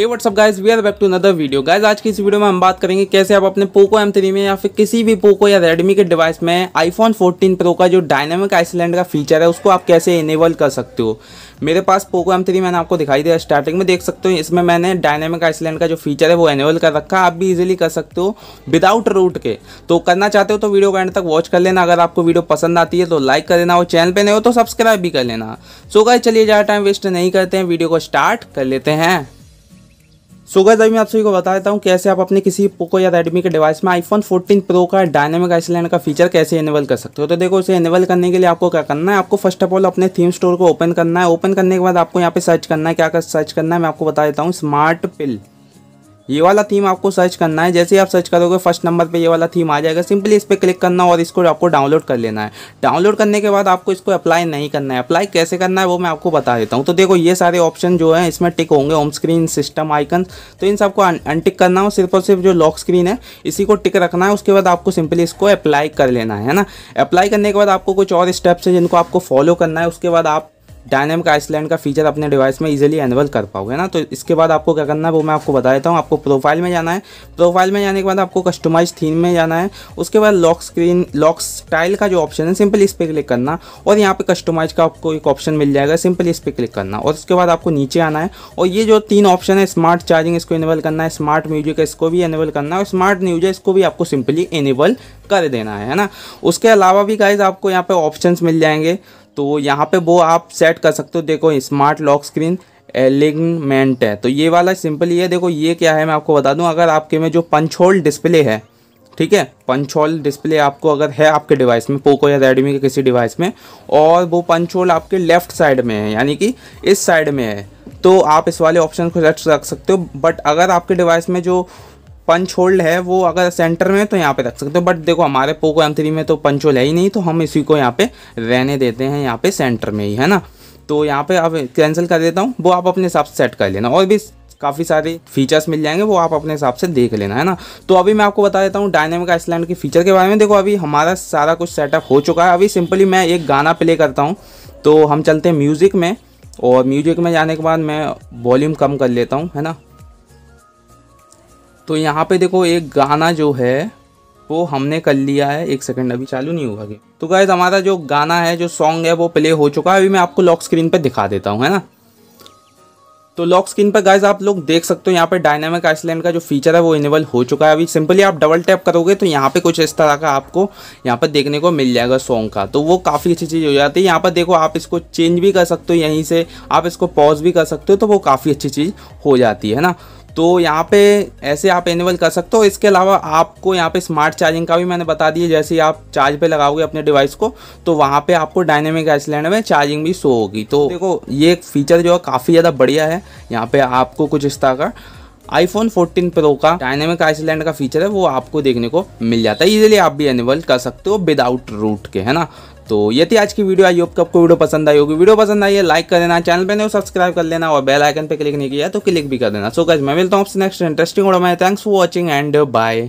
hey WhatsApp guys we are back to another video guys आज की इस video में हम बात करेंगे कैसे आप अपने पोको M3 में या फिर किसी भी पोको या रेडमी के डिवाइस में आईफोन 14 प्रो का जो डायनेमिक आइसलैंड का फीचर है उसको आप कैसे इनेबल कर सकते हो मेरे पास पोको एम थ्री मैंने आपको दिखाई दिया स्टार्टिंग में देख सकते हो इसमें मैंने डायनेमिक आइसलैंड का जो फीचर है वो एनेबल कर रखा है आप भी इजिली कर सकते हो विदाउट रूट के तो करना चाहते हो तो वीडियो का एंड तक वॉच कर लेना अगर आपको वीडियो पसंद आती है तो लाइक कर देना और चैनल पर नहीं हो तो सब्सक्राइब भी कर लेना सो गाय चलिए ज़्यादा टाइम वेस्ट नहीं करते हैं वीडियो को स्टार्ट कर लेते हैं सो गैस अभी मैं आप सभी को बता देता हूँ कैसे आप अपने किसी पोको या रेडमी के डिवाइस में आईफोन 14 प्रो का डायनेमिक आइसलैंड का फीचर कैसे इनेबल कर सकते हो तो देखो इसे इनेबल करने के लिए आपको क्या करना है आपको फर्स्ट ऑफ ऑल अपने थीम स्टोर को ओपन करना है ओपन करने के बाद आपको यहाँ पे सर्च करना है क्या कर सर्च करना है मैं आपको बता देता हूँ स्मार्ट पिल ये वाला थीम आपको सर्च करना है जैसे आप सर्च करोगे फर्स्ट नंबर पे ये वाला थीम आ जाएगा सिंपली इस पर क्लिक करना और इसको आपको डाउनलोड कर लेना है डाउनलोड करने के बाद आपको इसको अप्लाई नहीं करना है अप्लाई कैसे करना है वो मैं आपको बता देता हूँ तो देखो ये सारे ऑप्शन जो है इसमें टिक होंगे होम स्क्रीन सिस्टम आइकन तो इन सबको अनटिक करना हो सिर्फ और सिर्फ जो लॉक स्क्रीन है इसी को टिक रखना है उसके बाद आपको सिंपली इसको अप्लाई कर लेना है ना अप्लाई करने के बाद आपको कुछ और स्टेप्स हैं जिनको आपको फॉलो करना है उसके बाद आप डायनेमिक आइसलैंड का फीचर अपने डिवाइस में इजीली एनेबल कर पाओगे ना तो इसके बाद आपको क्या करना है वो मैं आपको बता देता हूँ आपको प्रोफाइल में जाना है प्रोफाइल में जाने के बाद आपको कस्टमाइज थीम में जाना है उसके बाद लॉक स्क्रीन लॉक स्टाइल का जो ऑप्शन है सिंपल इस पर क्लिक करना और यहाँ पर कस्टमाइज का आपको एक ऑप्शन मिल जाएगा सिंपल इस पर क्लिक करना और उसके बाद आपको नीचे आना है और ये जो तीन ऑप्शन है स्मार्ट चार्जिंग इसको इनेबल करना है स्मार्ट म्यूजिक इसको भी इनेबल करना है और स्मार्ट न्यूज है इसको भी आपको सिंपली इनेबल कर देना है ना उसके अलावा भी गाइज आपको यहाँ पर ऑप्शन मिल जाएंगे तो यहाँ पे वो आप सेट कर सकते हो देखो स्मार्ट लॉक स्क्रीन एलिगमेंट है तो ये वाला सिंपल ये है देखो ये क्या है मैं आपको बता दूँ अगर आपके में जो पंच होल डिस्प्ले है ठीक है पंच होल डिस्प्ले आपको अगर है आपके डिवाइस में पोको या रेडमी के किसी डिवाइस में और वो पंच होल आपके लेफ्ट साइड में है यानी कि इस साइड में है तो आप इस वाले ऑप्शन को सेट रख सकते हो बट अगर आपके डिवाइस में जो पंच होल्ड है वो अगर सेंटर में है तो यहाँ पे रख सकते हो बट देखो हमारे पोको एम थ्री में तो पंच होल है ही नहीं तो हम इसी को यहाँ पे रहने देते हैं यहाँ पे सेंटर में ही है ना तो यहाँ पे अब कैंसिल कर देता हूँ वो आप अपने हिसाब से सेट कर लेना और भी काफ़ी सारे फीचर्स मिल जाएंगे वो आप अपने हिसाब से देख लेना है ना तो अभी मैं आपको बता देता हूँ डायनेमिक आइसलैंड के फीचर के बारे में देखो अभी हमारा सारा कुछ सेटअप हो चुका है अभी सिंपली मैं एक गाना प्ले करता हूँ तो हम चलते हैं म्यूज़िक में और म्यूज़िक में जाने के बाद मैं वॉल्यूम कम कर लेता हूँ है ना तो यहाँ पे देखो एक गाना जो है वो हमने कर लिया है एक सेकंड अभी चालू नहीं होगा गेम तो गाय हमारा जो गाना है जो सॉन्ग है वो प्ले हो चुका है अभी मैं आपको लॉक स्क्रीन पर दिखा देता हूँ है ना तो लॉक स्क्रीन पर गाइज आप लोग देख सकते हो यहाँ पे डायनामिक आइसलैंड का जो फीचर है वो इनेबल हो चुका है अभी सिंपली आप डबल टैप करोगे तो यहाँ पे कुछ इस तरह का आपको यहाँ पर देखने को मिल जाएगा सॉन्ग का तो वो काफ़ी अच्छी चीज़ हो जाती है यहाँ पर देखो आप इसको चेंज भी कर सकते हो यहीं से आप इसको पॉज भी कर सकते हो तो वो काफ़ी अच्छी चीज़ हो जाती है ना तो यहाँ पे ऐसे आप एनेबल कर सकते हो इसके अलावा आपको यहाँ पे स्मार्ट चार्जिंग का भी मैंने बता दिया जैसे आप चार्ज पे लगाओगे अपने डिवाइस को तो वहाँ पे आपको डायनेमिक एसलैंड में चार्जिंग भी शो होगी तो देखो ये फीचर जो है काफ़ी ज़्यादा बढ़िया है यहाँ पे आपको कुछ इस तरह का आईफोन 14 प्रो का डायनेमिक आइसलैंड का फीचर है वो आपको देखने को मिल जाता है इजिली आप भी एनेबल कर सकते हो विदाउट रूट के है ना तो ये थी आज की वीडियो आई होप कि आपको वीडियो पसंद आई होगी वीडियो पसंद आई है लाइक कर देना चैनल पे नहीं हो सब्सक्राइब कर लेना और बेल आइकन पे क्लिक नहीं किया तो क्लिक भी कर देना सो so, मैं मिलता हूँ आपसे नेक्स्ट इंटरेस्टिंग वीडियो में thanks for watching and bye